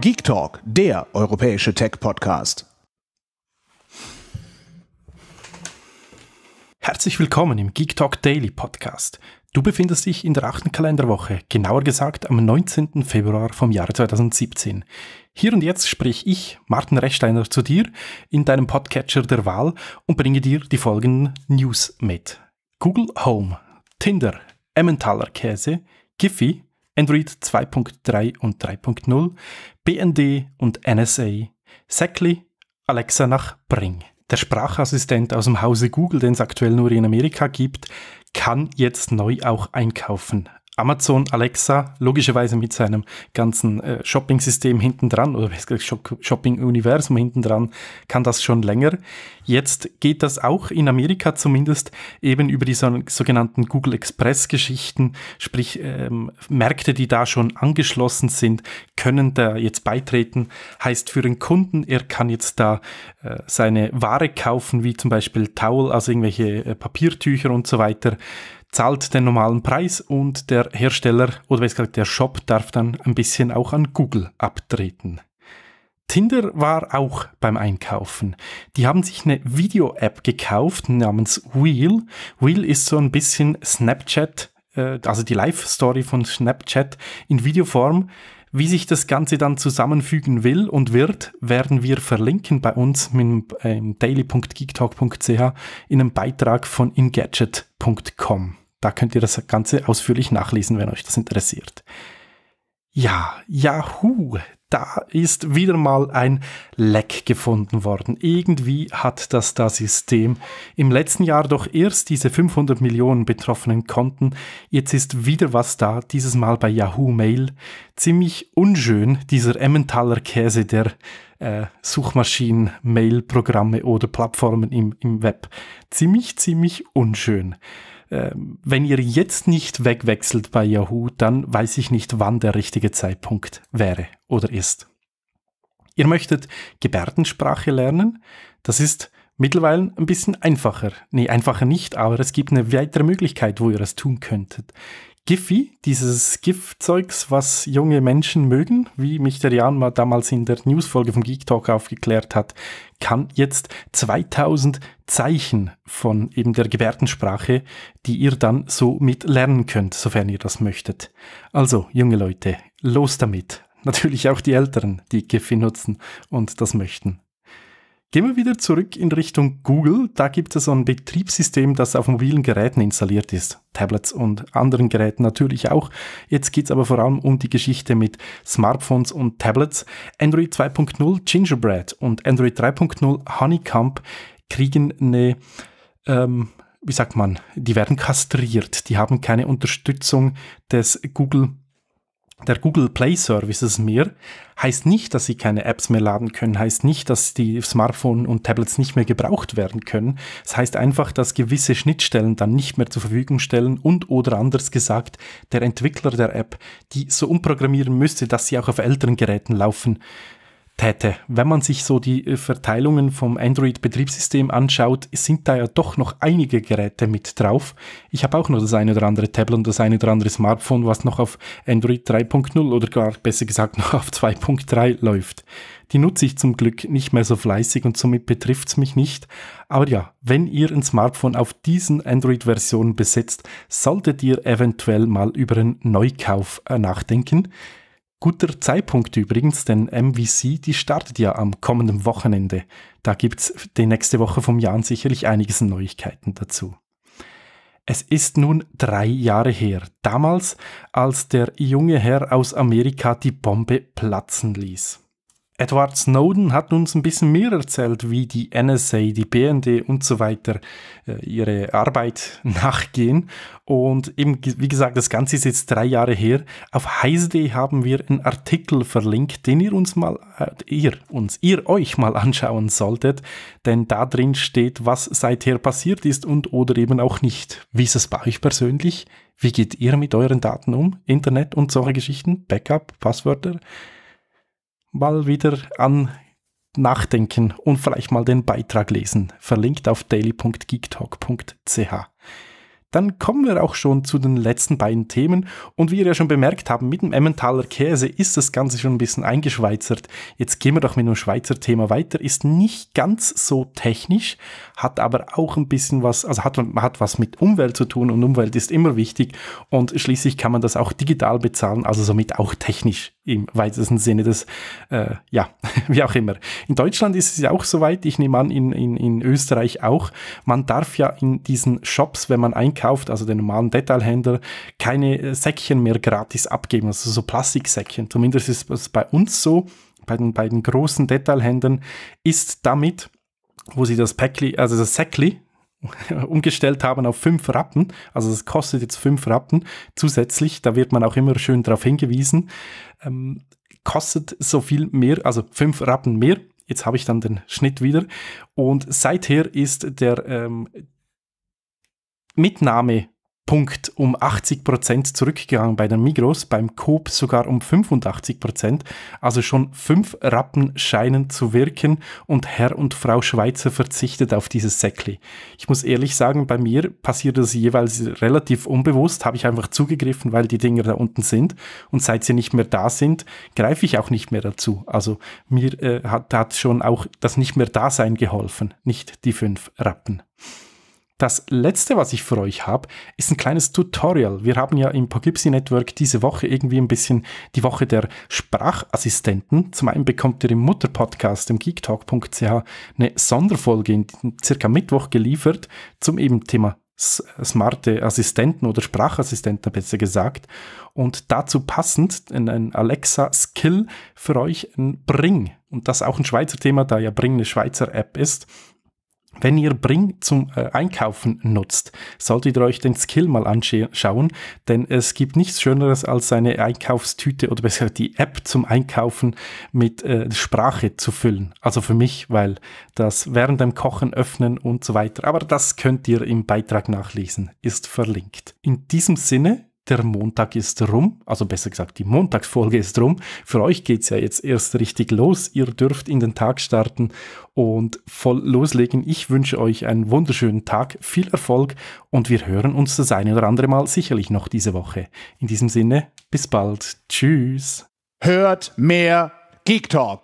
Geek Talk, der europäische Tech-Podcast. Herzlich willkommen im Geek Talk Daily Podcast. Du befindest dich in der achten Kalenderwoche, genauer gesagt am 19. Februar vom Jahre 2017. Hier und jetzt sprich ich, Martin Rechsteiner, zu dir in deinem Podcatcher der Wahl und bringe dir die folgenden News mit. Google Home, Tinder, Emmentaler Käse, Giphy, Android 2.3 und 3.0, BND und NSA, Säckli, Alexa nach Bring. Der Sprachassistent aus dem Hause Google, den es aktuell nur in Amerika gibt, kann jetzt neu auch einkaufen. Amazon Alexa, logischerweise mit seinem ganzen äh, Shopping-System hinten dran oder Shopping-Universum hinten dran, kann das schon länger. Jetzt geht das auch in Amerika zumindest eben über die sogenannten Google Express-Geschichten, sprich ähm, Märkte, die da schon angeschlossen sind, können da jetzt beitreten. Heißt für den Kunden, er kann jetzt da äh, seine Ware kaufen, wie zum Beispiel Towel, also irgendwelche äh, Papiertücher und so weiter zahlt den normalen Preis und der Hersteller oder besser gesagt der Shop darf dann ein bisschen auch an Google abtreten. Tinder war auch beim Einkaufen. Die haben sich eine Video-App gekauft namens Wheel. Wheel ist so ein bisschen Snapchat, äh, also die Live-Story von Snapchat in Videoform. Wie sich das Ganze dann zusammenfügen will und wird, werden wir verlinken bei uns mit ähm, daily.geektalk.ch in einem Beitrag von ingadget.com. Da könnt ihr das Ganze ausführlich nachlesen, wenn euch das interessiert. Ja, Yahoo, da ist wieder mal ein Leck gefunden worden. Irgendwie hat das das System im letzten Jahr doch erst diese 500 Millionen betroffenen Konten. Jetzt ist wieder was da, dieses Mal bei Yahoo Mail. Ziemlich unschön, dieser Emmentaler Käse der äh, Suchmaschinen, Mail-Programme oder Plattformen im, im Web. Ziemlich, ziemlich unschön. Ähm, wenn ihr jetzt nicht wegwechselt bei Yahoo, dann weiß ich nicht, wann der richtige Zeitpunkt wäre oder ist. Ihr möchtet Gebärdensprache lernen? Das ist mittlerweile ein bisschen einfacher. Nee, einfacher nicht, aber es gibt eine weitere Möglichkeit, wo ihr das tun könntet. Giffy, dieses GIF-Zeugs, was junge Menschen mögen, wie mich der Jan mal damals in der Newsfolge vom Geek Talk aufgeklärt hat, kann jetzt 2000 Zeichen von eben der Gebärdensprache, die ihr dann so mit lernen könnt, sofern ihr das möchtet. Also, junge Leute, los damit. Natürlich auch die Älteren, die Giffy nutzen und das möchten. Gehen wir wieder zurück in Richtung Google. Da gibt es so ein Betriebssystem, das auf mobilen Geräten installiert ist. Tablets und anderen Geräten natürlich auch. Jetzt geht es aber vor allem um die Geschichte mit Smartphones und Tablets. Android 2.0 Gingerbread und Android 3.0 Honeycomb kriegen eine ähm, wie sagt man, die werden kastriert, die haben keine Unterstützung des Google der Google Play Services mehr, heißt nicht, dass sie keine Apps mehr laden können, heißt nicht, dass die Smartphones und Tablets nicht mehr gebraucht werden können. Es das heißt einfach, dass gewisse Schnittstellen dann nicht mehr zur Verfügung stellen und oder anders gesagt, der Entwickler der App die so umprogrammieren müsste, dass sie auch auf älteren Geräten laufen täte. Wenn man sich so die äh, Verteilungen vom Android-Betriebssystem anschaut, sind da ja doch noch einige Geräte mit drauf. Ich habe auch noch das eine oder andere Tablet und das eine oder andere Smartphone, was noch auf Android 3.0 oder gar besser gesagt noch auf 2.3 läuft. Die nutze ich zum Glück nicht mehr so fleißig und somit betrifft es mich nicht. Aber ja, wenn ihr ein Smartphone auf diesen Android-Versionen besetzt, solltet ihr eventuell mal über einen Neukauf äh, nachdenken. Guter Zeitpunkt übrigens, denn MVC, die startet ja am kommenden Wochenende. Da gibt es die nächste Woche vom Jan sicherlich einiges Neuigkeiten dazu. Es ist nun drei Jahre her, damals, als der junge Herr aus Amerika die Bombe platzen ließ. Edward Snowden hat uns ein bisschen mehr erzählt, wie die NSA, die BND und so weiter äh, ihre Arbeit nachgehen. Und eben, wie gesagt, das Ganze ist jetzt drei Jahre her. Auf heise.de haben wir einen Artikel verlinkt, den ihr uns mal, äh, ihr uns, ihr euch mal anschauen solltet. Denn da drin steht, was seither passiert ist und oder eben auch nicht. Wie ist es bei euch persönlich? Wie geht ihr mit euren Daten um? Internet und solche Geschichten? Backup, Passwörter? mal wieder an Nachdenken und vielleicht mal den Beitrag lesen, verlinkt auf daily.geektalk.ch. Dann kommen wir auch schon zu den letzten beiden Themen. Und wie ihr ja schon bemerkt habt, mit dem Emmentaler Käse ist das Ganze schon ein bisschen eingeschweizert. Jetzt gehen wir doch mit einem Schweizer Thema weiter. Ist nicht ganz so technisch, hat aber auch ein bisschen was, also hat, hat was mit Umwelt zu tun und Umwelt ist immer wichtig. Und schließlich kann man das auch digital bezahlen, also somit auch technisch im weitesten Sinne des, äh, ja, wie auch immer. In Deutschland ist es ja auch soweit, ich nehme an, in, in, in Österreich auch. Man darf ja in diesen Shops, wenn man einkauft, also den normalen Detailhändler, keine äh, Säckchen mehr gratis abgeben, also so Plastiksäckchen. Zumindest ist es bei uns so, bei den, bei den großen Detailhändlern ist damit wo sie das Päckli, also das Säckli, umgestellt haben auf fünf Rappen. Also es kostet jetzt fünf Rappen zusätzlich. Da wird man auch immer schön darauf hingewiesen. Ähm, kostet so viel mehr, also fünf Rappen mehr. Jetzt habe ich dann den Schnitt wieder. Und seither ist der ähm, Mitnahme Punkt um 80% zurückgegangen bei den Migros, beim Coop sogar um 85%. Also schon fünf Rappen scheinen zu wirken und Herr und Frau Schweizer verzichtet auf dieses Säckli. Ich muss ehrlich sagen, bei mir passiert das jeweils relativ unbewusst, habe ich einfach zugegriffen, weil die Dinger da unten sind und seit sie nicht mehr da sind, greife ich auch nicht mehr dazu. Also mir äh, hat, hat schon auch das Nicht-mehr-Dasein geholfen, nicht die fünf Rappen. Das letzte, was ich für euch habe, ist ein kleines Tutorial. Wir haben ja im Poughkeepsie Network diese Woche irgendwie ein bisschen die Woche der Sprachassistenten. Zum einen bekommt ihr im Mutterpodcast, im geektalk.ch, eine Sonderfolge in circa Mittwoch geliefert zum eben Thema smarte Assistenten oder Sprachassistenten besser gesagt. Und dazu passend ein Alexa-Skill für euch, ein Bring. Und das auch ein Schweizer Thema, da ja Bring eine Schweizer App ist. Wenn ihr Bring zum äh, Einkaufen nutzt, solltet ihr euch den Skill mal anschauen, denn es gibt nichts Schöneres, als seine Einkaufstüte oder besser die App zum Einkaufen mit äh, Sprache zu füllen. Also für mich, weil das während dem Kochen, Öffnen und so weiter. Aber das könnt ihr im Beitrag nachlesen, ist verlinkt. In diesem Sinne der Montag ist rum, also besser gesagt, die Montagsfolge ist rum. Für euch geht's ja jetzt erst richtig los. Ihr dürft in den Tag starten und voll loslegen. Ich wünsche euch einen wunderschönen Tag, viel Erfolg und wir hören uns das eine oder andere Mal sicherlich noch diese Woche. In diesem Sinne, bis bald. Tschüss. Hört mehr Geek Talk.